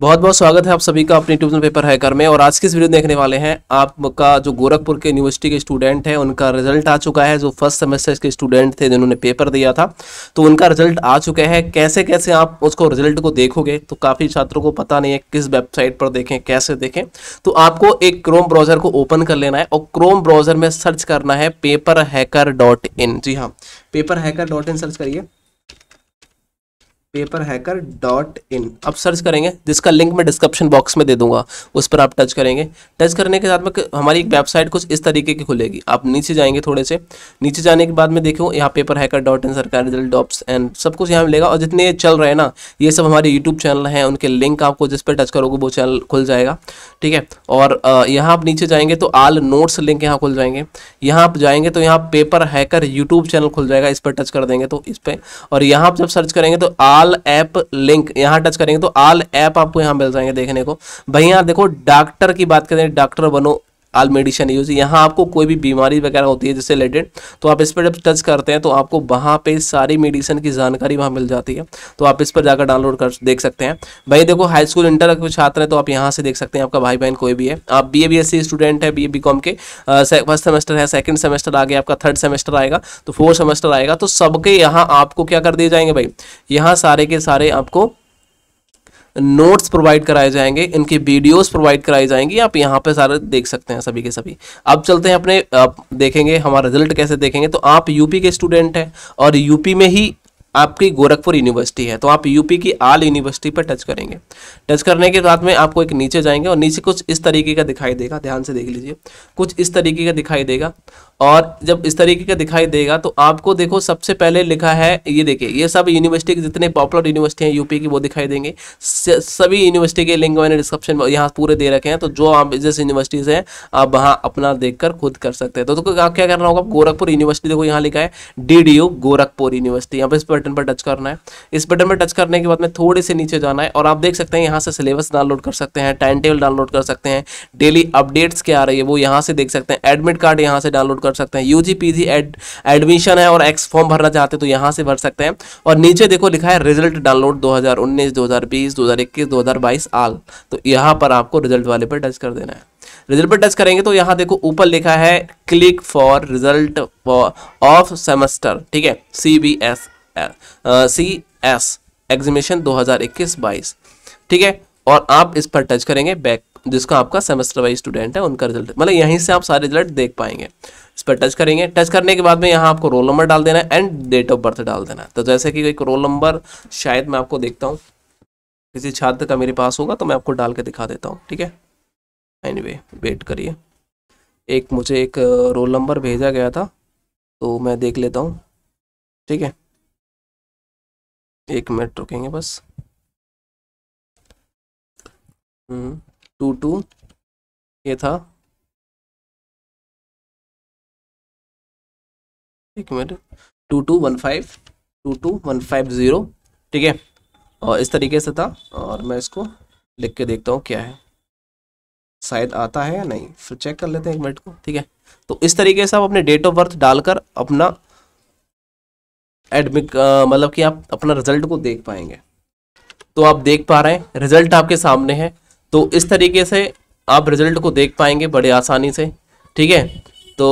बहुत बहुत स्वागत है आप सभी का अपने ट्यूशन पेपर हैकर में और आज किस इस वीडियो देखने वाले हैं आपका जो गोरखपुर के यूनिवर्सिटी के स्टूडेंट हैं उनका रिजल्ट आ चुका है जो फर्स्ट सेमेस्टर के स्टूडेंट थे जिन्होंने पेपर दिया था तो उनका रिजल्ट आ चुका है कैसे कैसे आप उसको रिजल्ट को देखोगे तो काफ़ी छात्रों को पता नहीं है किस वेबसाइट पर देखें कैसे देखें तो आपको एक क्रोम ब्राउज़र को ओपन कर लेना है और क्रोम ब्राउज़र में सर्च करना है पेपर हैकर डॉट इन जी हाँ paper hacker dot in search करिए पेपर हैकर डॉट इन अब सर्च करेंगे जिसका लिंक मैं डिस्क्रिप्शन बॉक्स में दे दूंगा उस पर आप टच करेंगे टच करने के साथ में हमारी एक वेबसाइट कुछ इस तरीके की खुलेगी आप नीचे जाएंगे थोड़े से नीचे जाने के बाद में देखो यहाँ पेपर हैकर डॉट इन सरकारी रिजल्ट डॉप्स एंड सब कुछ यहाँ मिलेगा और जितने चल रहे हैं ना ये सब हमारे यूट्यूब चैनल हैं उनके लिंक आपको जिस पर टच करोगे वो चैनल खुल जाएगा ठीक है और यहाँ आप नीचे जाएंगे तो आल नोट्स लिंक यहाँ खुल जाएंगे यहाँ आप जाएंगे तो यहाँ पेपर हैकर यूट्यूब चैनल खुल जाएगा इस पर टच कर देंगे तो इस पर और यहाँ आप जब सर्च करेंगे तो आल आल ऐप लिंक यहां टच करेंगे तो आल ऐप आपको यहां मिल जाएंगे देखने को भैया देखो डॉक्टर की बात करें डॉक्टर बनो आल मेडिसन यूज यहाँ आपको कोई भी बीमारी वगैरह होती है जिससे रिलेटेड तो आप इस पर जब टच करते हैं तो आपको वहाँ पे सारी मेडिसिन की जानकारी वहाँ मिल जाती है तो आप इस पर जाकर डाउनलोड कर देख सकते हैं भाई देखो हाई स्कूल इंटर के छात्र हैं तो आप यहाँ से देख सकते हैं आपका भाई बहन कोई भी है आप B A B S C student है बी ए बी कॉम के फर्स्ट सेमेस्टर है सेकेंड सेमेस्टर आ गया आपका थर्ड सेमेस्टर आएगा तो फोर्थ सेमेस्टर आएगा तो सबके यहाँ आपको क्या कर दिए जाएंगे भाई यहाँ सारे के सारे आपको नोट्स प्रोवाइड कराए जाएंगे इनके वीडियोस प्रोवाइड कराई जाएंगे आप यहाँ पे सारे देख सकते हैं सभी के सभी अब चलते हैं अपने आप देखेंगे हमारा रिजल्ट कैसे देखेंगे तो आप यूपी के स्टूडेंट हैं और यूपी में ही आपकी गोरखपुर यूनिवर्सिटी है तो आप यूपी की आल यूनिवर्सिटी पर टच करेंगे टच करने के बाद में आपको एक नीचे जाएंगे और नीचे कुछ इस तरीके का दिखाई देगा ध्यान से देख लीजिए कुछ इस तरीके का दिखाई देगा और जब इस तरीके का दिखाई देगा तो आपको देखो सबसे पहले लिखा है ये देखिए ये सब यूनिवर्सिटी के जितने पॉपुलर यूनिवर्सिटी हैं यूपी की वो दिखाई देंगे सभी यूनिवर्सिटी के लिंक मैंने डिस्क्रिप्शन में यहाँ पूरे दे रखे हैं तो जो आप जिस यूनिवर्सिटीज हैं आप वहाँ अपना देख खुद कर सकते हैं तो, तो आप क्या करना होगा गोरखपुर यूनिवर्सिटी देखो यहाँ लिखा है डी गोरखपुर यूनिवर्सिटी यहाँ पर बटन पर टच करना है इस बटन पर टच करने के बाद में थोड़े से नीचे जाना है और आप देख सकते हैं यहाँ से सिलेबस डाउनलोड कर सकते हैं टाइम टेबल डाउनलोड कर सकते हैं डेली अपडेट्स क्या आ रही है वो यहाँ से देख सकते हैं एडमिट कार्ड यहाँ से डाउनलोड कर सकते हैं U G P G admission है और एक्स फॉर्म भरना चाहते हैं तो यहाँ से भर सकते हैं और नीचे देखो लिखा है रिजल्ट डाउनलोड 2019 2020 2021 2022 आल तो यहाँ पर आपको रिजल्ट वाले पर टच कर देना है रिजल्ट पर टच करेंगे तो यहाँ देखो ऊपर लिखा है click for result of semester ठीक है C B S C S examination दो हजार ठीक है और आप इस पर टच करेंगे बैक जिसका आपका सेमेस्टर वाइज स्टूडेंट है उनका रिजल्ट मतलब यहीं से आप सारे रिजल्ट देख पाएंगे इस पर टच करेंगे टच करने के बाद में यहाँ आपको रोल नंबर डाल देना है एंड डेट ऑफ बर्थ डाल देना है तो जैसे कि एक रोल नंबर शायद मैं आपको देखता हूँ किसी छात्र का मेरे पास होगा तो मैं आपको डाल के दिखा देता हूँ ठीक है एनी वेट करिए एक मुझे एक रोल नंबर भेजा गया था तो मैं देख लेता हूँ ठीक है एक मिनट रुकेंगे बस हम्म, टू टू ये था एक minute two two one five two two one five zero ठीक है और इस तरीके से था और मैं इसको लिख के देखता हूँ क्या है शायद आता है या नहीं फिर चेक कर लेते हैं एक मिनट को ठीक है तो इस तरीके से आप अपने डेट ऑफ बर्थ डालकर अपना एडमिट मतलब कि आप अपना रिजल्ट को देख पाएंगे तो आप देख पा रहे हैं रिजल्ट आपके सामने है तो इस तरीके से आप रिजल्ट को देख पाएंगे बड़े आसानी से ठीक है तो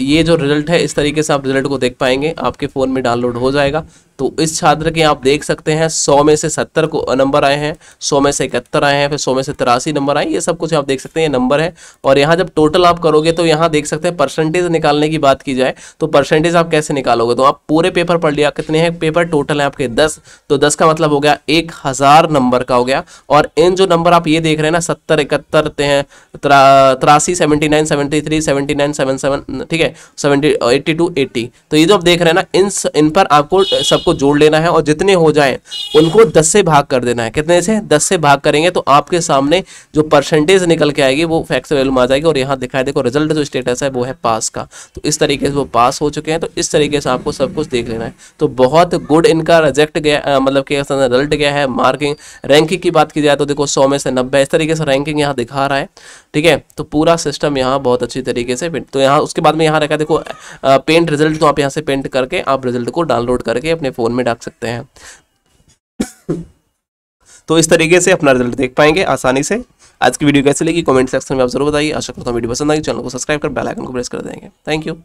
ये जो रिजल्ट है इस तरीके से आप रिजल्ट को देख पाएंगे आपके फ़ोन में डाउनलोड हो जाएगा तो इस छात्र के आप देख सकते हैं सौ में से सत्तर को नंबर आए हैं सौ में से इकहत्तर आए हैं फिर सौ में से तिरासी नंबर आए ये सब कुछ आप देख सकते हैं ये नंबर है और यहाँ जब टोटल आप करोगे तो यहाँ देख सकते हैं परसेंटेज निकालने की बात की जाए तो परसेंटेज आप कैसे निकालोगे तो आप पूरे पेपर पढ़ लिया कितने हैं पेपर टोटल है आपके दस तो दस का मतलब हो गया एक हज़ार नंबर का हो गया और इन जो नंबर आप ये देख रहे हैं ना सत्तर इकहत्तर तिरासी seventy nine seventy three seventy nine seven seven ठीक है सेवेंटी एट्टी टू एट्टी तो ये जो आप देख रहे हैं ना इन इन पर आपको सब को जोड़ लेना है और जितने हो जाए उनको दस से भाग कर देना है कितने से दस से भाग करेंगे तो आपके सामने जो परसेंटेज निकल के आएगी वो फैक्स वैल्यू में आ जाएगी और यहाँ दिखाई देखो रिजल्ट जो स्टेटस है वो है पास का तो इस तरीके से वो पास हो चुके हैं तो इस तरीके से आपको सब कुछ देख लेना है तो बहुत गुड इनका रिजेक्ट गया मतलब कि रिजल्ट गया है मार्किंग रैंकिंग की बात की जाए तो देखो सौ में से नब्बे इस तरीके से रैंकिंग यहाँ दिखा रहा है ठीक है तो पूरा सिस्टम यहाँ बहुत अच्छी तरीके से तो यहाँ उसके बाद में यहाँ रखा देखो पेंट रिजल्ट तो आप यहाँ से पेंट करके आप रिजल्ट को डाउनलोड करके अपने फ़ोन में डाक सकते हैं तो इस तरीके से अपना रिजल्ट देख पाएंगे आसानी से आज की वीडियो कैसे लगी कमेंट सेक्शन में आप जरूर बताइए आशा करता हूँ वीडियो पसंद आई चैनल को सब्सक्राइब कर बेल आइकन को प्रेस कर देंगे थैंक यू